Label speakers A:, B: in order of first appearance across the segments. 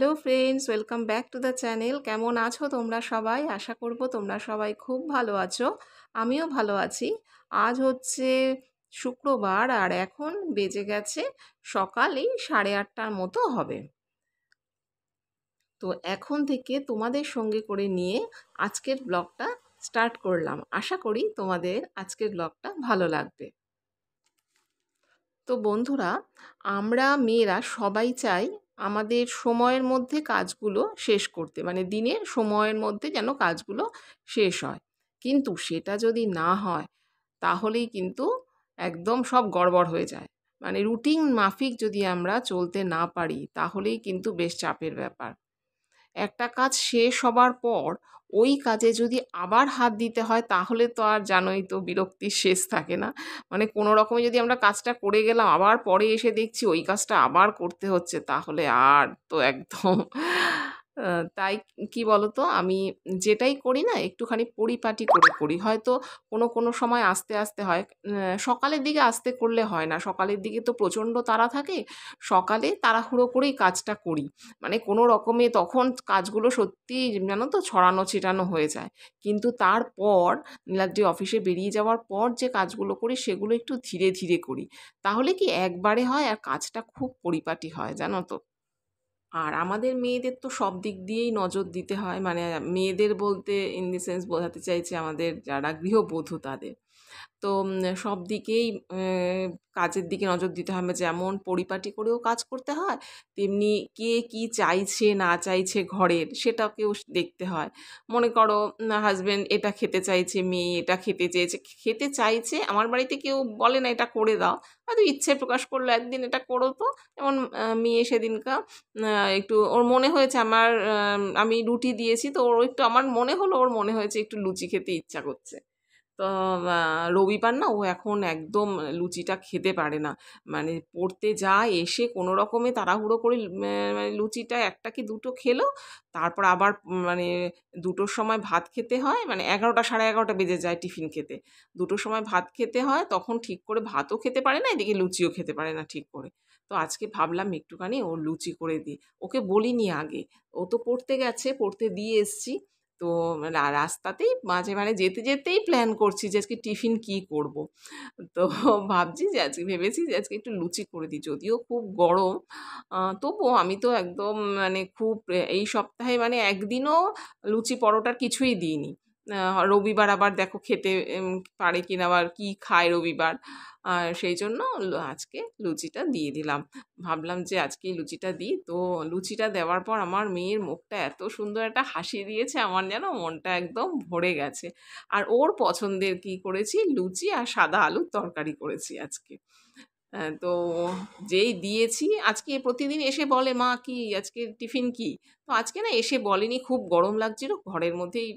A: hello friends welcome back to the channel কেমন আছো তোমরা সবাই আশা করব তোমরা সবাই খুব ভালো আছো আমিও ভালো আছি আজ হচ্ছে শুক্রবার আর এখন বেজে গেছে সকালে সাড়ে আটটার মতো হবে তো এখন থেকে তোমাদের সঙ্গে করে নিয়ে আজকের ব্লগটা স্টার্ট করলাম আশা করি তোমাদের আজকের ব্লগটা ভালো লাগবে তো বন্ধুরা আমরা মেয়েরা সবাই চাই আমাদের সময়ের মধ্যে কাজগুলো শেষ করতে মানে দিনের সময়ের মধ্যে যেন কাজগুলো শেষ হয় কিন্তু সেটা যদি না হয় তাহলেই কিন্তু একদম সব গড়বড় হয়ে যায় মানে রুটিন মাফিক যদি আমরা চলতে না পারি তাহলেই কিন্তু বেশ চাপের ব্যাপার একটা কাজ শেষ হবার পর ওই কাজে যদি আবার হাত দিতে হয় তাহলে তো আর জানোই তো বিরক্তির শেষ থাকে না মানে কোনো রকমে যদি আমরা কাজটা করে গেলাম আবার পরে এসে দেখছি ওই কাজটা আবার করতে হচ্ছে তাহলে আর তো একদম তাই কি বলতো আমি যেটাই করি না একটুখানি পরিপাটি করে করি হয়তো কোনো কোনো সময় আস্তে আস্তে হয় সকালের দিকে আস্তে করলে হয় না সকালের দিকে তো প্রচণ্ড তারা থাকে সকালে তাড়াহুড়ো করেই কাজটা করি মানে কোনো রকমে তখন কাজগুলো সত্যি জানো তো ছড়ানো ছিটানো হয়ে যায় কিন্তু তারপর নীলাদ্রি অফিসে বেরিয়ে যাওয়ার পর যে কাজগুলো করি সেগুলো একটু ধীরে ধীরে করি তাহলে কি একবারে হয় আর কাজটা খুব পরিপাটি হয় জানো তো আর আমাদের মেয়েদের তো সব দিক দিয়েই নজর দিতে হয় মানে মেয়েদের বলতে ইন দি সেন্স বোঝাতে চাইছে আমাদের যারা গৃহবধূ তাদের তো সব দিকেই কাজের দিকে নজর দিতে হবে যেমন পরিপাটি করেও কাজ করতে হয় তেমনি কে কি চাইছে না চাইছে ঘরের সেটাকেও দেখতে হয় মনে করো হাজব্যান্ড এটা খেতে চাইছে মেয়ে এটা খেতে চেয়েছে খেতে চাইছে আমার বাড়িতে কেউ বলে না এটা করে দাও হয়তো ইচ্ছে প্রকাশ করলো একদিন এটা করো তো যেমন মেয়ে সেদিনকা একটু ওর মনে হয়েছে আমার আমি রুটি দিয়েছি তো ওর একটু আমার মনে হলো ওর মনে হয়েছে একটু লুচি খেতে ইচ্ছা করছে তো রবি না ও এখন একদম লুচিটা খেতে পারে না মানে পড়তে যায় এসে কোনো রকমে তাড়াহুড়ো করে মানে লুচিটা একটা কি দুটো খেলো তারপর আবার মানে দুটোর সময় ভাত খেতে হয় মানে এগারোটা সাড়ে এগারোটা বেজে যায় টিফিন খেতে দুটোর সময় ভাত খেতে হয় তখন ঠিক করে ভাতও খেতে পারে না এদিকে লুচিও খেতে পারে না ঠিক করে তো আজকে ভাবলাম একটুখানি ও লুচি করে দিই ওকে বলিনি আগে ও তো পড়তে গেছে পড়তে দিয়ে এসছি তো রাস্তাতেই মাঝে মাঝে যেতে যেতেই প্ল্যান করছি যে আজকে টিফিন কি করব তো ভাবছি যে আজকে ভেবেছি যে আজকে একটু লুচি করে দিই যদিও খুব গরম তবুও আমি তো একদম মানে খুব এই সপ্তাহে মানে একদিনও লুচি পরোটার কিছুই দিইনি রবিবার আবার দেখো খেতে পারে কিনা আবার কি খায় রবিবার সেই জন্য আজকে লুচিটা দিয়ে দিলাম ভাবলাম যে আজকে লুচিটা দিই তো লুচিটা দেওয়ার পর আমার মেয়ের মুখটা এত সুন্দর একটা হাসি দিয়েছে আমার যেন মনটা একদম ভরে গেছে আর ওর পছন্দের কি করেছি লুচি আর সাদা আলুর তরকারি করেছি আজকে হ্যাঁ, তো যেই দিয়েছি আজকে প্রতিদিন এসে বলে মা কি আজকে টিফিন কি তো আজকে না এসে বলেনি খুব গরম লাগছিল ঘরের মধ্যেই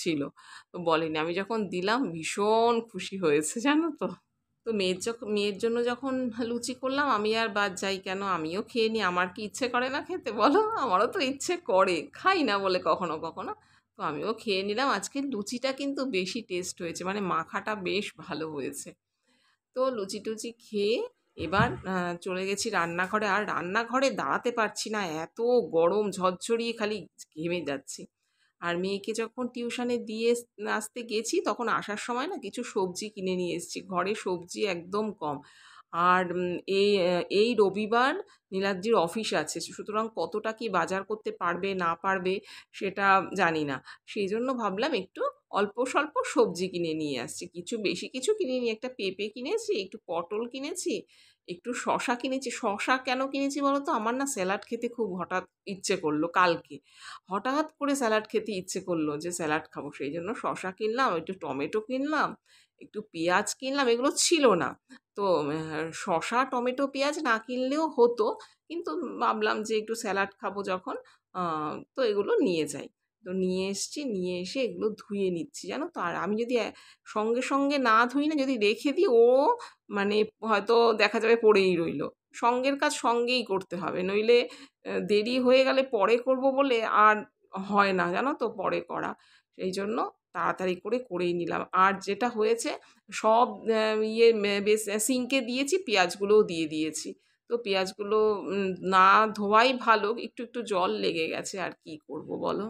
A: ছিল তো বলেনি আমি যখন দিলাম ভীষণ খুশি হয়েছে জানো তো তো মেয়ের যখন মেয়ের জন্য যখন লুচি করলাম আমি আর বাদ যাই কেন আমিও খেয়ে নিই আমার কি ইচ্ছে করে না খেতে বলো আমারও তো ইচ্ছে করে খাই না বলে কখনো কখনো তো আমিও খেয়ে নিলাম আজকে লুচিটা কিন্তু বেশি টেস্ট হয়েছে মানে মাখাটা বেশ ভালো হয়েছে তো লুচি টুচি খেয়ে এবার চলে গেছি রান্নাঘরে আর রান্নাঘরে দাঁড়াতে পারছি না এত গরম ঝরঝরিয়ে খালি ঘেমে যাচ্ছি আর মেয়েকে যখন টিউশনে দিয়ে আসতে গেছি তখন আসার সময় না কিছু সবজি কিনে নিয়ে এসেছি ঘরে সবজি একদম কম আর এই এই রবিবার নীলাদ্রির অফিস আছে সুতরাং কতটা কি বাজার করতে পারবে না পারবে সেটা জানি না সেই জন্য ভাবলাম একটু অল্প স্বল্প সবজি কিনে নিয়ে আসছি কিছু বেশি কিছু কিনে নিয়ে একটা পেঁপে কিনেছি একটু পটল কিনেছি একটু শশা কিনেছি শশা কেন কিনেছি বলো তো আমার না স্যালাড খেতে খুব হঠাৎ ইচ্ছে করলো কালকে হঠাৎ করে স্যালাড খেতে ইচ্ছে করলো যে স্যালাড খাবো সেই জন্য শশা কিনলাম একটু টমেটো কিনলাম একটু পেঁয়াজ কিনলাম এগুলো ছিল না তো শশা টমেটো পেঁয়াজ না কিনলেও হতো কিন্তু ভাবলাম যে একটু স্যালাড খাবো যখন তো এগুলো নিয়ে যাই তো নিয়ে এসছি নিয়ে এসে এগুলো ধুয়ে নিচ্ছি জানো তো আর আমি যদি সঙ্গে সঙ্গে না ধুই না যদি রেখে দিই ও মানে হয়তো দেখা যাবে পড়েই রইল সঙ্গের কাজ সঙ্গেই করতে হবে নইলে দেরি হয়ে গেলে পরে করব বলে আর হয় না জানো তো পরে করা সেই জন্য তাড়াতাড়ি করে করেই নিলাম আর যেটা হয়েছে সব ইয়ে বেশ সিঙ্কে দিয়েছি পেঁয়াজগুলোও দিয়ে দিয়েছি তো পেঁয়াজগুলো না ধোয়াই ভালো একটু একটু জল লেগে গেছে আর কি করব বলো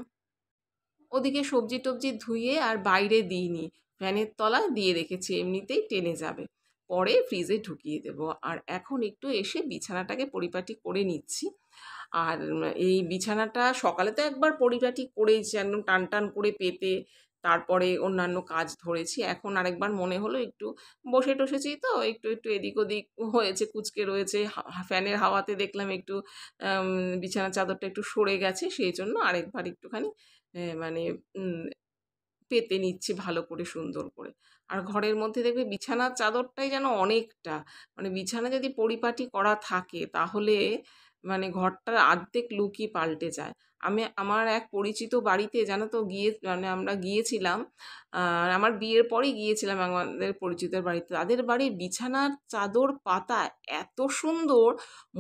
A: ওদিকে সবজি টবজি ধুয়ে আর বাইরে দিইনি ফ্যানের তলায় দিয়ে রেখেছি এমনিতেই টেনে যাবে পরে ফ্রিজে ঢুকিয়ে দেব আর এখন একটু এসে বিছানাটাকে পরিপাটি করে নিচ্ছি আর এই বিছানাটা সকালে তো একবার পরিপাটি করেই টান টান করে পেতে তারপরে অন্যান্য কাজ ধরেছি এখন আরেকবার মনে হলো একটু বসে টসেছি তো একটু একটু এদিক ওদিক হয়েছে কুচকে রয়েছে ফ্যানের হাওয়াতে দেখলাম একটু বিছানা চাদরটা একটু সরে গেছে সেই জন্য আরেকবার একটুখানি মানে পেতে নিচ্ছি ভালো করে সুন্দর করে আর ঘরের মধ্যে দেখবে বিছানার চাদরটাই যেন অনেকটা মানে বিছানা যদি পরিপাটি করা থাকে তাহলে মানে ঘরটার আর্ধেক লুকই পাল্টে যায় আমি আমার এক পরিচিত বাড়িতে জানো তো গিয়ে মানে আমরা গিয়েছিলাম আর আমার বিয়ের পরেই গিয়েছিলাম আমাদের পরিচিতের বাড়িতে তাদের বাড়ির বিছানার চাদর পাতা এত সুন্দর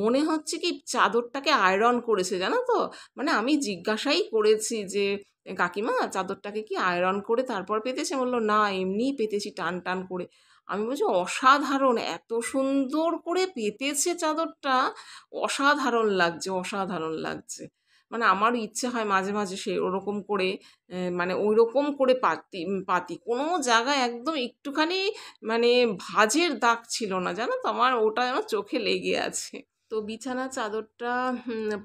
A: মনে হচ্ছে কি চাদরটাকে আয়রন করেছে জানো তো মানে আমি জিজ্ঞাসাই করেছি যে কাকিমা চাদরটাকে কি আয়রন করে তারপর পেতেছে বললো না এমনিই পেতেছি টান টান করে আমি বলছি অসাধারণ এত সুন্দর করে পেতেছে চাদরটা অসাধারণ লাগছে অসাধারণ লাগছে মানে আমার ইচ্ছে হয় মাঝে মাঝে সে ওরকম করে মানে ওই রকম করে পাতি পাতি কোনো জায়গায় একদম একটুখানি মানে ভাজের দাগ ছিল না জানো তো আমার ওটা যেন চোখে লেগে আছে তো বিছানা চাদরটা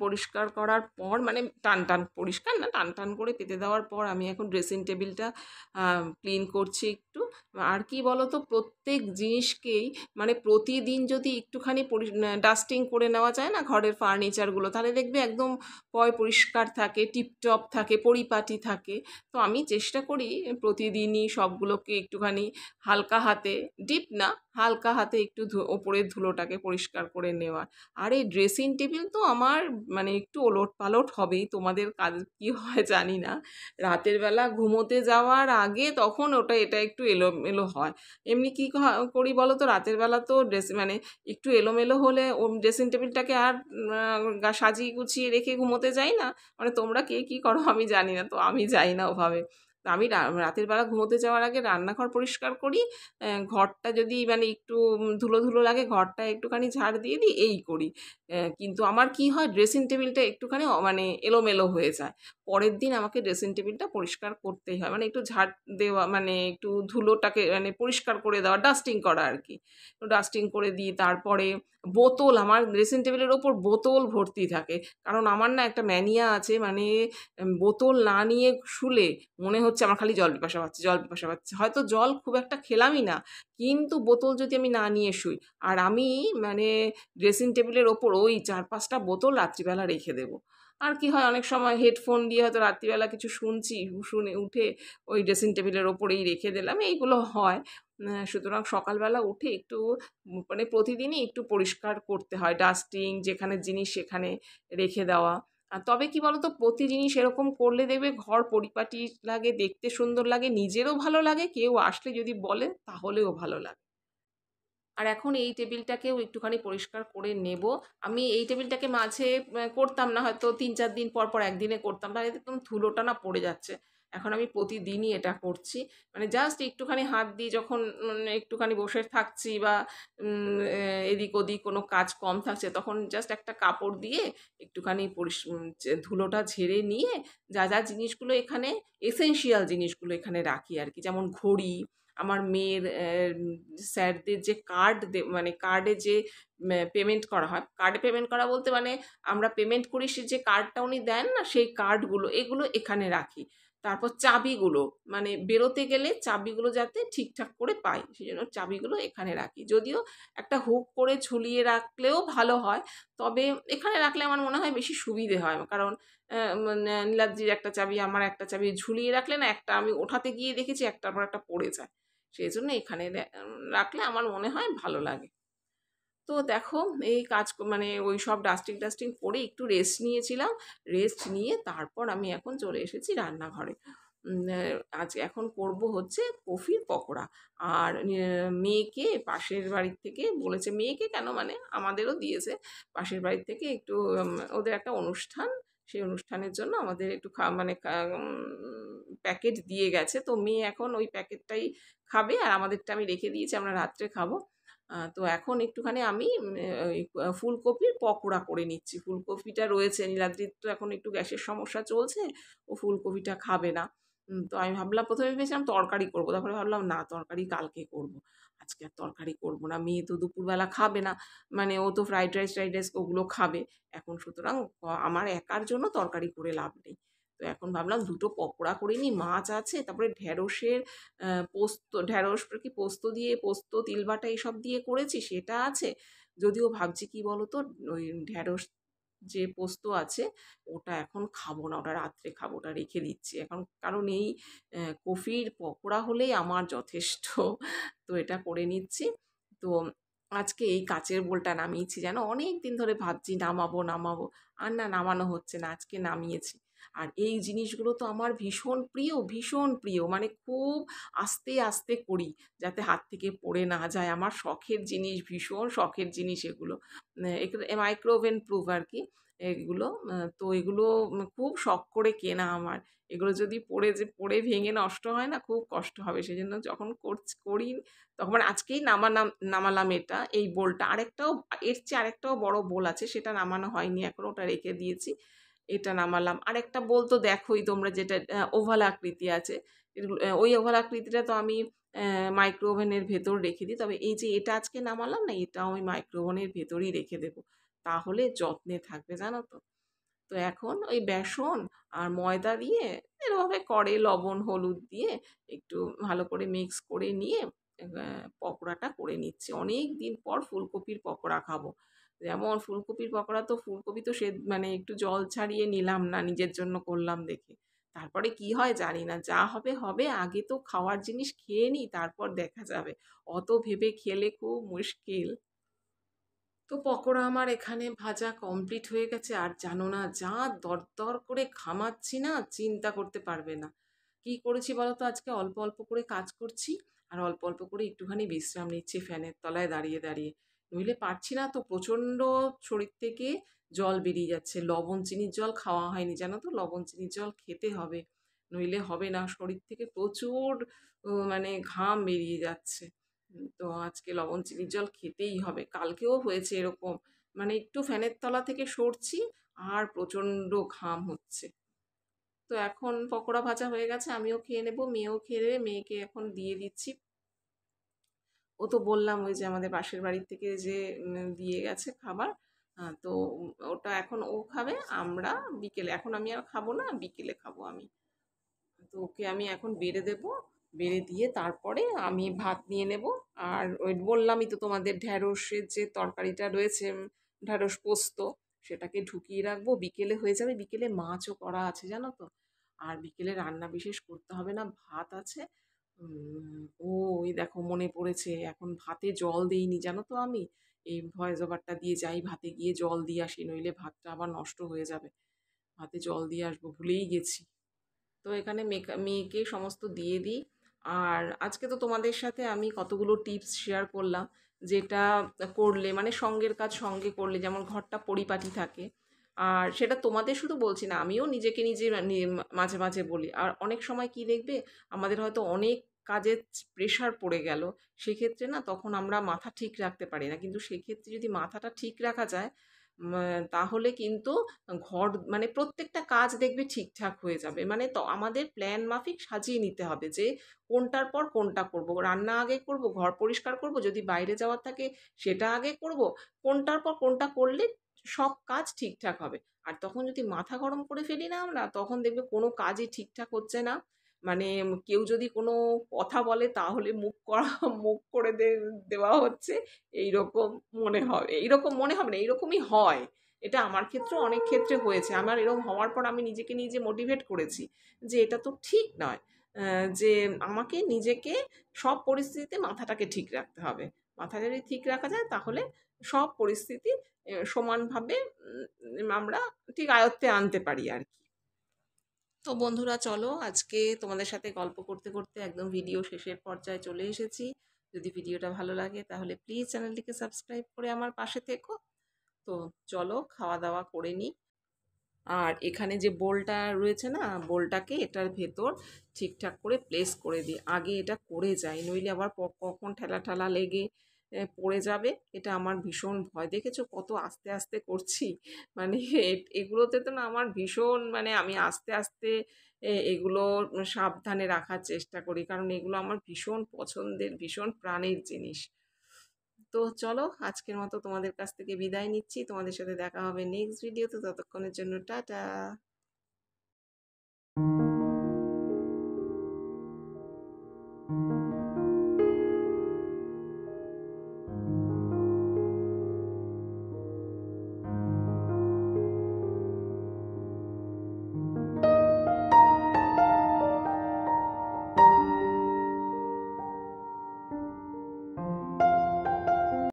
A: পরিষ্কার করার পর মানে টান টান পরিষ্কার না টান টান করে পেতে দেওয়ার পর আমি এখন ড্রেসিং টেবিলটা ক্লিন করছি একটু আর কি বলো তো প্রত্যেক জিনিসকেই মানে প্রতিদিন যদি একটুখানি ডাস্টিং করে নেওয়া যায় না ঘরের ফার্নিচারগুলো তাহলে দেখবে একদম পয় পরিষ্কার থাকে টিপটপ থাকে পরিপাটি থাকে তো আমি চেষ্টা করি প্রতিদিনই সবগুলোকে একটুখানি হালকা হাতে ডিপ না হালকা হাতে একটু ওপরের ধুলোটাকে পরিষ্কার করে নেওয়ার আর এই ড্রেসিং টেবিল তো আমার মানে একটু ওলট পালট হবেই তোমাদের কাজ কী হয় জানি না রাতের বেলা ঘুমোতে যাওয়ার আগে তখন ওটা এটা একটু এলোমেলো হয় এমনি কী করি বলো তো রাতের বেলা তো ড্রেস মানে একটু এলোমেলো হলে ও ড্রেসিং টেবিলটাকে আর সাজিয়ে গুছিয়ে রেখে ঘুমোতে যাই না মানে তোমরা কে কী করো আমি জানি না তো আমি যাই না ওভাবে আমি রাতের বেলা ঘুমোতে যাওয়ার আগে রান্নাঘর পরিষ্কার করি ঘরটা যদি মানে একটু ধুলো ধুলো লাগে ঘরটা একটুখানি ঝাড় দিয়ে দিই এই করি কিন্তু আমার কি হয় ড্রেসিং টেবিলটা একটুখানি মানে এলোমেলো হয়ে যায় পরের দিন আমাকে ড্রেসিং টেবিলটা পরিষ্কার করতেই হয় মানে একটু ঝাড় দেওয়া মানে একটু ধুলোটাকে মানে পরিষ্কার করে দেওয়া ডাস্টিং করা আর কি ডাস্টিং করে দিই তারপরে বোতল আমার ড্রেসিং টেবিলের ওপর বোতল ভর্তি থাকে কারণ আমার না একটা ম্যানিয়া আছে মানে বোতল না নিয়ে শুলে মনে হচ্ছে হচ্ছে আমার খালি জল পিপাসা পাচ্ছে জল পিপাসা পাচ্ছে হয়তো জল খুব একটা খেলামই না কিন্তু বোতল যদি আমি না নিয়ে শুই আর আমি মানে ড্রেসিং টেবিলের ওপর ওই চার পাঁচটা বোতল রাত্রিবেলা রেখে দেবো আর কি হয় অনেক সময় হেডফোন দিয়ে হয়তো রাত্রিবেলা কিছু শুনছি শুনে উঠে ওই ড্রেসিং টেবিলের ওপরেই রেখে দিলাম এইগুলো হয় সুতরাং সকালবেলা উঠে একটু মানে প্রতিদিনই একটু পরিষ্কার করতে হয় ডাস্টিং যেখানে জিনিস সেখানে রেখে দেওয়া তবে কি বলতো প্রতি জিনিস এরকম করলে দেখবে ঘর পরিপাটি লাগে দেখতে সুন্দর লাগে নিজেরও ভালো লাগে কেউ আসলে যদি বলে তাহলেও ভালো লাগে আর এখন এই টেবিলটাকেও একটুখানি পরিষ্কার করে নেব আমি এই টেবিলটাকে মাঝে করতাম না হয়তো তিন চার দিন পর পর একদিনে করতাম তাহলে একদম ধুলোটা না পড়ে যাচ্ছে এখন আমি প্রতিদিনই এটা করছি মানে জাস্ট একটুখানি হাত দিয়ে যখন মানে একটুখানি বসে থাকছি বা এদিক ওদিক কোনো কাজ কম থাকছে তখন জাস্ট একটা কাপড় দিয়ে একটুখানি পরিস ধুলোটা ঝেড়ে নিয়ে যা যা জিনিসগুলো এখানে এসেন্সিয়াল জিনিসগুলো এখানে রাখি আর কি যেমন ঘড়ি আমার মেয়ের স্যারদের যে কার্ড মানে কার্ডে যে পেমেন্ট করা হয় কার্ডে পেমেন্ট করা বলতে মানে আমরা পেমেন্ট করি সে যে কার্ডটা উনি দেন না সেই কার্ডগুলো এগুলো এখানে রাখি তারপর চাবিগুলো মানে বেরোতে গেলে চাবিগুলো যাতে ঠিকঠাক করে পাই সেই জন্য চাবিগুলো এখানে রাখি যদিও একটা হুক করে ঝুলিয়ে রাখলেও ভালো হয় তবে এখানে রাখলে আমার মনে হয় বেশি সুবিধে হয় কারণ মানে নীলাদ্রির একটা চাবি আমার একটা চাবি ঝুলিয়ে রাখলে না একটা আমি ওঠাতে গিয়ে দেখেছি একটার পর একটা পড়ে যায় সেই জন্য এখানে রাখলে আমার মনে হয় ভালো লাগে তো দেখো এই কাজ মানে ওই সব ডাস্টিং ডাস্টিং করে একটু রেস্ট নিয়েছিলাম রেস্ট নিয়ে তারপর আমি এখন চলে এসেছি রান্নাঘরে আজ এখন করব হচ্ছে কফির পকোড়া আর মেয়েকে পাশের বাড়ির থেকে বলেছে মেয়েকে কেন মানে আমাদেরও দিয়েছে পাশের বাড়ির থেকে একটু ওদের একটা অনুষ্ঠান সেই অনুষ্ঠানের জন্য আমাদের একটু মানে প্যাকেট দিয়ে গেছে তো মেয়ে এখন ওই প্যাকেটটাই খাবে আর আমাদেরটা আমি রেখে দিয়েছি আমরা রাত্রে খাবো তো এখন একটুখানি আমি মানে, ফুলকপির পকোড়া করে নিচ্ছি ফুলকপিটা রয়েছে নীলাদ্রির তো এখন একটু গ্যাসের সমস্যা চলছে ও ফুলকপিটা খাবে না তো আমি ভাবলাম প্রথমে ভেবেছিলাম তরকারি করব তারপরে ভাবলাম না তরকারি কালকে করব আজকে আর তরকারি করব না মেয়ে তো দুপুরবেলা খাবে না মানে ও তো ফ্রাইড রাইস ফ্রাইড রাইস ওগুলো খাবে এখন সুতরাং আমার একার জন্য তরকারি করে লাভ নেই তো এখন ভাবলাম দুটো পকোড়া করে নিই মাছ আছে তারপরে ঢ্যাঁড়সের পোস্ত ঢ্যাঁড়স কি পোস্ত দিয়ে পোস্ত তিলবাটা এসব দিয়ে করেছি সেটা আছে যদিও ভাবছি কি বলতো ওই ঢ্যাঁড়স যে পোস্ত আছে ওটা এখন খাবো না ওটা রাত্রে খাবো ওটা রেখে দিচ্ছি এখন কারণ এই কফির পকোড়া হলেই আমার যথেষ্ট তো এটা করে নিচ্ছি তো আজকে এই কাচের বোলটা নামিয়েছি যেন অনেক দিন ধরে ভাবছি নামাবো নামাবো আর না নামানো হচ্ছে না আজকে নামিয়েছি আর এই জিনিসগুলো তো আমার ভীষণ প্রিয় ভীষণ প্রিয় মানে খুব আস্তে আস্তে করি যাতে হাত থেকে পড়ে না যায় আমার শখের জিনিস ভীষণ শখের জিনিস এগুলো মাইক্রোওভেন মানে প্রুফ আর কি এগুলো তো এগুলো খুব শখ করে কেনা আমার এগুলো যদি পড়ে যে পড়ে ভেঙে নষ্ট হয় না খুব কষ্ট হবে সেই জন্য যখন করি তখন আজকেই নামানাম নামালাম এটা এই বোলটা আরেকটাও এর চেয়ে আরেকটাও বড় বোল আছে সেটা নামানো হয়নি এখন ওটা রেখে দিয়েছি এটা নামালাম আরেকটা বলতো দেখোই তোমরা যেটা ওভাল আকৃতি আছে ওই ওভাল আকৃতিটা তো আমি মাইক্রো ওভেনের ভেতর রেখে দিই তবে এই যে এটা আজকে নামালাম না এটা আমি মাইক্রো ওভেনের ভেতরই রেখে দেব তাহলে যত্নে থাকবে জানো তো তো এখন ওই বেসন আর ময়দা দিয়ে এরকমভাবে করে লবণ হলুদ দিয়ে একটু ভালো করে মিক্স করে নিয়ে পকোড়াটা করে নিচ্ছি অনেক দিন পর ফুলকপির পকোড়া খাবো যেমন ফুলকপির পকোড়া তো ফুলকপি তো সে মানে একটু জল ছাড়িয়ে নিলাম না নিজের জন্য করলাম দেখে তারপরে কি হয় জানি না যা হবে হবে আগে তো খাওয়ার জিনিস খেয়ে নিই তারপর দেখা যাবে অত ভেবে খেলে খুব মুশকিল তো পকোড়া আমার এখানে ভাজা কমপ্লিট হয়ে গেছে আর জানো না যা দরদর করে খামাচ্ছি না চিন্তা করতে পারবে না কি করেছি বলো তো আজকে অল্প অল্প করে কাজ করছি আর অল্প অল্প করে একটুখানি বিশ্রাম নিচ্ছি ফ্যানের তলায় দাঁড়িয়ে দাঁড়িয়ে নইলে পারছি না তো প্রচণ্ড শরীর থেকে জল বেরিয়ে যাচ্ছে লবণ চিনির জল খাওয়া হয়নি জানো তো লবণ চিনির জল খেতে হবে নইলে হবে না শরীর থেকে প্রচুর মানে ঘাম বেরিয়ে যাচ্ছে তো আজকে লবণ চিনির জল খেতেই হবে কালকেও হয়েছে এরকম মানে একটু ফ্যানের তলা থেকে সরছি আর প্রচণ্ড ঘাম হচ্ছে তো এখন পকোড়া ভাজা হয়ে গেছে আমিও খেয়ে নেবো মেয়েও খেয়ে নেবে মেয়েকে এখন দিয়ে দিচ্ছি ও তো বললাম ওই যে আমাদের পাশের বাড়ির থেকে যে দিয়ে গেছে খাবার তো ওটা এখন ও খাবে আমরা বিকেলে এখন আমি আর খাবো না বিকেলে খাবো আমি তো ওকে আমি এখন বেড়ে দেব বেড়ে দিয়ে তারপরে আমি ভাত নিয়ে নেব আর ওই বললামই তো তোমাদের ঢ্যাঁড়সের যে তরকারিটা রয়েছে ঢ্যাঁড়স পোস্ত সেটাকে ঢুকিয়ে রাখবো বিকেলে হয়ে যাবে বিকেলে মাছও করা আছে জানো তো আর বিকেলে রান্না বিশেষ করতে হবে না ভাত আছে ও এই দেখো মনে পড়েছে এখন ভাতে জল দিইনি জানো তো আমি এই ভয়েস ওভারটা দিয়ে যাই ভাতে গিয়ে জল দিয়ে আসি নইলে ভাতটা আবার নষ্ট হয়ে যাবে ভাতে জল দিয়ে আসবো ভুলেই গেছি তো এখানে মেয়েকে সমস্ত দিয়ে দিই আর আজকে তো তোমাদের সাথে আমি কতগুলো টিপস শেয়ার করলাম যেটা করলে মানে সঙ্গের কাজ সঙ্গে করলে যেমন ঘরটা পরিপাটি থাকে আর সেটা তোমাদের শুধু বলছি না আমিও নিজেকে নিজে মাঝে মাঝে বলি আর অনেক সময় কি দেখবে আমাদের হয়তো অনেক কাজের প্রেশার পড়ে গেল সেক্ষেত্রে না তখন আমরা মাথা ঠিক রাখতে পারি না কিন্তু সেক্ষেত্রে যদি মাথাটা ঠিক রাখা যায় তাহলে কিন্তু ঘর মানে প্রত্যেকটা কাজ দেখবে ঠিকঠাক হয়ে যাবে মানে তো আমাদের প্ল্যান মাফিক সাজিয়ে নিতে হবে যে কোনটার পর কোনটা করব রান্না আগে করব ঘর পরিষ্কার করব যদি বাইরে যাওয়ার থাকে সেটা আগে করব কোনটার পর কোনটা করলে সব কাজ ঠিকঠাক হবে আর তখন যদি মাথা গরম করে ফেলি না আমরা তখন দেখবে কোনো কাজই ঠিকঠাক হচ্ছে না মানে কেউ যদি কোনো কথা বলে তাহলে মুখ করা মুখ করে দেওয়া হচ্ছে এইরকম মনে হয় এইরকম মনে হবে না এইরকমই হয় এটা আমার ক্ষেত্রে অনেক ক্ষেত্রে হয়েছে আমার এরকম হওয়ার পর আমি নিজেকে নিজে মোটিভেট করেছি যে এটা তো ঠিক নয় যে আমাকে নিজেকে সব পরিস্থিতিতে মাথাটাকে ঠিক রাখতে হবে মাথা যদি ঠিক রাখা যায় তাহলে সব পরিস্থিতি সমানভাবে আমরা ঠিক আয়ত্তে আনতে পারি আর কি তো বন্ধুরা চলো আজকে তোমাদের সাথে গল্প করতে করতে একদম ভিডিও শেষের পর্যায়ে চলে এসেছি যদি ভিডিওটা ভালো লাগে তাহলে প্লিজ চ্যানেলটিকে সাবস্ক্রাইব করে আমার পাশে থেকো তো চলো খাওয়া দাওয়া করে নিই আর এখানে যে বোলটা রয়েছে না বোলটাকে এটার ভেতর ঠিকঠাক করে প্লেস করে দিই আগে এটা করে যাই নইলে আবার কখন ঠেলা ঠেলা লেগে পড়ে যাবে এটা আমার ভীষণ ভয় দেখেছো কত আস্তে আস্তে করছি মানে এগুলোতে তো না আমার ভীষণ মানে আমি আস্তে আস্তে এগুলো সাবধানে রাখার চেষ্টা করি কারণ এগুলো আমার ভীষণ পছন্দের ভীষণ প্রাণের জিনিস তো চলো আজকের মতো তোমাদের কাছ থেকে বিদায় নিচ্ছি তোমাদের সাথে দেখা হবে নেক্সট ভিডিওতে ততক্ষণের জন্য টাটা